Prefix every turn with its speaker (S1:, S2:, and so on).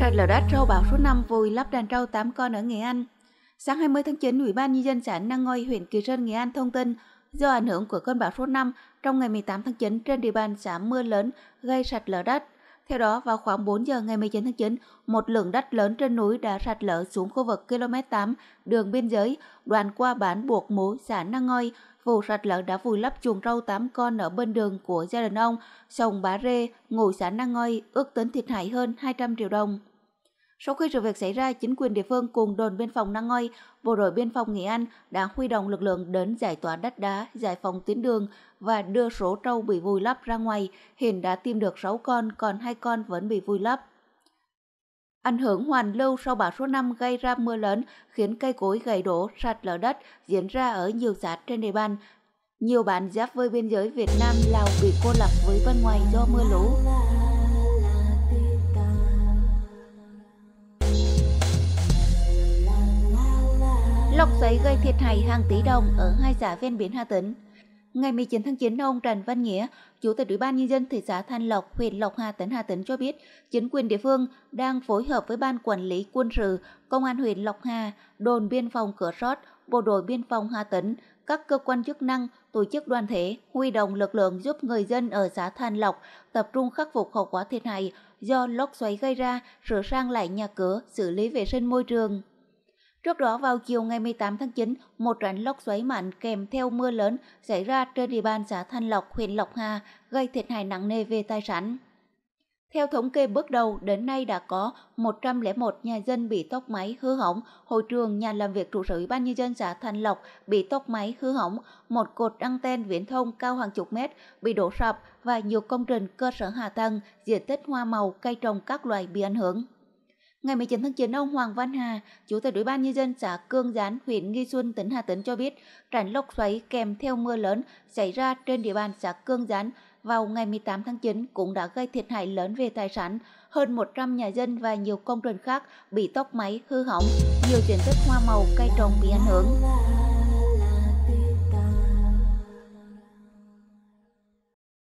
S1: Sạt lở đất trâu bão số 5 vùi lấp đàn trâu 8 con ở Nghệ An. Sáng 20 tháng 9, Ủy ban Nhân dân xã Năng Ngoi, huyện Kỳ Sơn, Nghệ An thông tin do ảnh hưởng của cơn bão số 5 trong ngày 18 tháng 9 trên địa bàn xã mưa lớn gây sạt lở đất. Theo đó, vào khoảng 4 giờ ngày 19 tháng 9, một lượng đất lớn trên núi đã sạt lở xuống khu vực km 8 đường biên giới, đoạn qua bán buộc mối xã Năng Ngoi. Vụ sạt lở đã vùi lấp chuồng trâu 8 con ở bên đường của gia đình ông, sông Bá Rê, ngụ xã Năng Ngoi, ước tính thiệt hại hơn 200 triệu đồng. Sau khi sự việc xảy ra, chính quyền địa phương cùng đồn biên phòng Năng Ngoi, bộ đội biên phòng Nghệ An đã huy động lực lượng đến giải tỏa đất đá, giải phóng tuyến đường và đưa số trâu bị vùi lấp ra ngoài. Hiện đã tìm được 6 con, còn hai con vẫn bị vùi lấp. Ảnh hưởng hoàn lưu sau bão số 5 gây ra mưa lớn khiến cây cối gãy đổ, sạt lở đất diễn ra ở nhiều xã trên địa bàn. Nhiều bản giáp với biên giới Việt Nam, Lào bị cô lập với bên ngoài do mưa lũ. lốc xoáy gây thiệt hại hàng tỷ đồng ở hai xã ven biển Hà Tĩnh. Ngày 19 tháng 9, ông Trần Văn Nghĩa, Chủ tịch Ủy ban Nhân dân thị xã Thanh Lộc, huyện Lộc Hà, tỉnh Hà Tĩnh cho biết, chính quyền địa phương đang phối hợp với Ban Quản lý Quân sự, Công an huyện Lộc Hà, đồn biên phòng Cửa Rót, Bộ đội Biên phòng Hà Tĩnh, các cơ quan chức năng, tổ chức đoàn thể huy động lực lượng giúp người dân ở xã Thanh Lộc tập trung khắc phục hậu quả thiệt hại do lốc xoáy gây ra, sửa sang lại nhà cửa, xử lý vệ sinh môi trường. Trước đó vào chiều ngày 18 tháng 9, một rãnh lốc xoáy mạnh kèm theo mưa lớn xảy ra trên địa bàn xã Thanh Lộc, huyện Lộc Hà, gây thiệt hại nặng nề về tài sản. Theo thống kê bước đầu, đến nay đã có 101 nhà dân bị tốc máy hư hỏng, hội trường nhà làm việc trụ sở Ủy ban nhân dân xã Thanh Lộc bị tốc máy hư hỏng, một cột đăng anten viễn thông cao hàng chục mét bị đổ sập và nhiều công trình cơ sở hạ tầng, diện tích hoa màu, cây trồng các loài bị ảnh hưởng. Ngày 19 tháng 9, ông Hoàng Văn Hà, Chủ tịch Ủy ban Nhân dân xã Cương Gián, huyện Nghi Xuân, tỉnh Hà Tĩnh cho biết, trận lốc xoáy kèm theo mưa lớn xảy ra trên địa bàn xã Cương Gián vào ngày 18 tháng 9 cũng đã gây thiệt hại lớn về tài sản. Hơn 100 nhà dân và nhiều công trình khác bị tốc máy, hư hỏng, nhiều diện tích hoa màu, cây trồng bị ảnh hưởng.